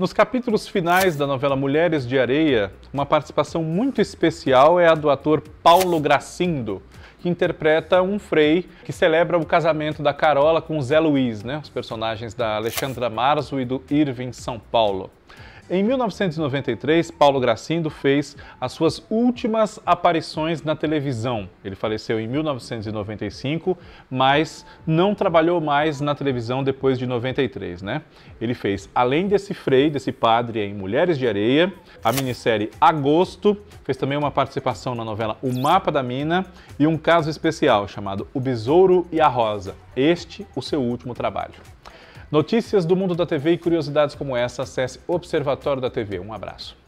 Nos capítulos finais da novela Mulheres de Areia, uma participação muito especial é a do ator Paulo Gracindo, que interpreta um frei que celebra o casamento da Carola com Zé Luiz, né, os personagens da Alexandra Marzo e do Irving São Paulo. Em 1993, Paulo Gracindo fez as suas últimas aparições na televisão. Ele faleceu em 1995, mas não trabalhou mais na televisão depois de 93, né? Ele fez, além desse Frei, desse padre em Mulheres de Areia, a minissérie Agosto, fez também uma participação na novela O Mapa da Mina e um caso especial chamado O Besouro e a Rosa. Este, o seu último trabalho. Notícias do mundo da TV e curiosidades como essa, acesse Observatório da TV. Um abraço.